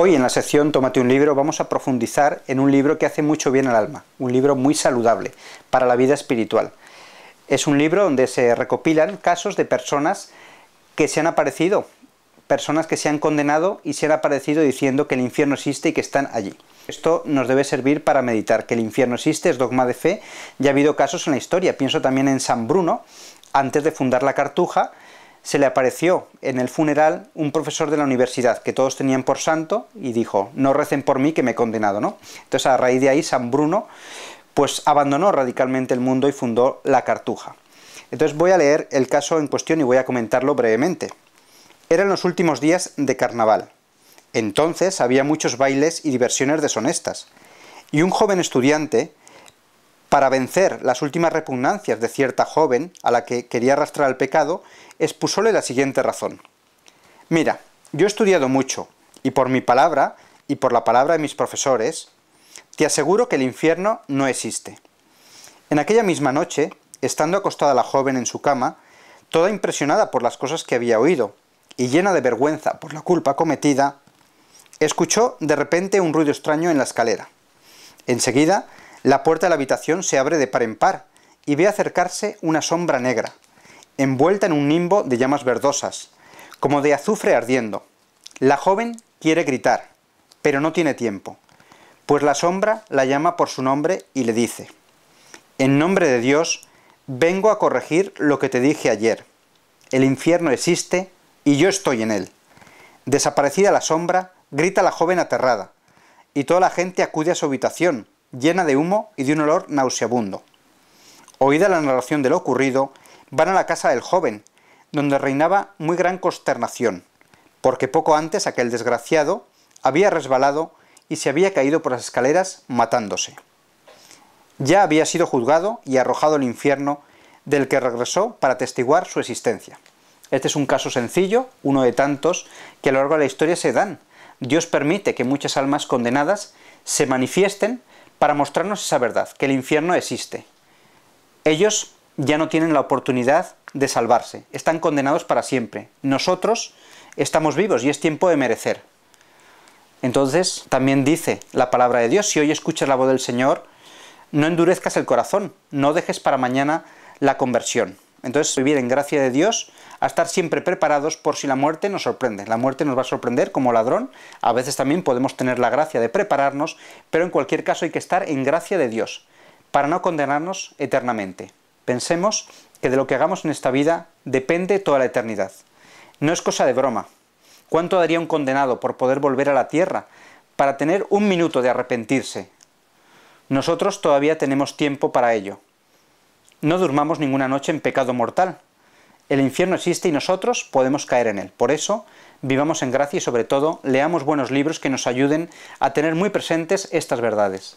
Hoy en la sección Tómate un libro vamos a profundizar en un libro que hace mucho bien al alma, un libro muy saludable para la vida espiritual. Es un libro donde se recopilan casos de personas que se han aparecido, personas que se han condenado y se han aparecido diciendo que el infierno existe y que están allí. Esto nos debe servir para meditar, que el infierno existe, es dogma de fe, ya ha habido casos en la historia, pienso también en San Bruno, antes de fundar la Cartuja, se le apareció en el funeral un profesor de la universidad que todos tenían por santo y dijo, no recen por mí que me he condenado, ¿no? Entonces a raíz de ahí San Bruno pues abandonó radicalmente el mundo y fundó la Cartuja. Entonces voy a leer el caso en cuestión y voy a comentarlo brevemente. Eran los últimos días de carnaval. Entonces había muchos bailes y diversiones deshonestas. Y un joven estudiante, para vencer las últimas repugnancias de cierta joven a la que quería arrastrar al pecado, expusole la siguiente razón. Mira, yo he estudiado mucho, y por mi palabra, y por la palabra de mis profesores, te aseguro que el infierno no existe. En aquella misma noche, estando acostada la joven en su cama, toda impresionada por las cosas que había oído, y llena de vergüenza por la culpa cometida, escuchó de repente un ruido extraño en la escalera. Enseguida, la puerta de la habitación se abre de par en par y ve acercarse una sombra negra, envuelta en un nimbo de llamas verdosas, como de azufre ardiendo. La joven quiere gritar, pero no tiene tiempo, pues la sombra la llama por su nombre y le dice, En nombre de Dios, vengo a corregir lo que te dije ayer. El infierno existe y yo estoy en él. Desaparecida la sombra, grita la joven aterrada, y toda la gente acude a su habitación, llena de humo y de un olor nauseabundo. Oída la narración de lo ocurrido, van a la casa del joven, donde reinaba muy gran consternación, porque poco antes aquel desgraciado había resbalado y se había caído por las escaleras matándose. Ya había sido juzgado y arrojado al infierno, del que regresó para atestiguar su existencia. Este es un caso sencillo, uno de tantos, que a lo largo de la historia se dan. Dios permite que muchas almas condenadas se manifiesten para mostrarnos esa verdad, que el infierno existe. Ellos ya no tienen la oportunidad de salvarse, están condenados para siempre. Nosotros estamos vivos y es tiempo de merecer. Entonces, también dice la palabra de Dios, si hoy escuchas la voz del Señor, no endurezcas el corazón, no dejes para mañana la conversión. Entonces, vivir en gracia de Dios, a estar siempre preparados por si la muerte nos sorprende. La muerte nos va a sorprender como ladrón, a veces también podemos tener la gracia de prepararnos, pero en cualquier caso hay que estar en gracia de Dios, para no condenarnos eternamente. Pensemos que de lo que hagamos en esta vida depende toda la eternidad. No es cosa de broma. ¿Cuánto daría un condenado por poder volver a la tierra para tener un minuto de arrepentirse? Nosotros todavía tenemos tiempo para ello. No durmamos ninguna noche en pecado mortal. El infierno existe y nosotros podemos caer en él. Por eso, vivamos en gracia y sobre todo, leamos buenos libros que nos ayuden a tener muy presentes estas verdades.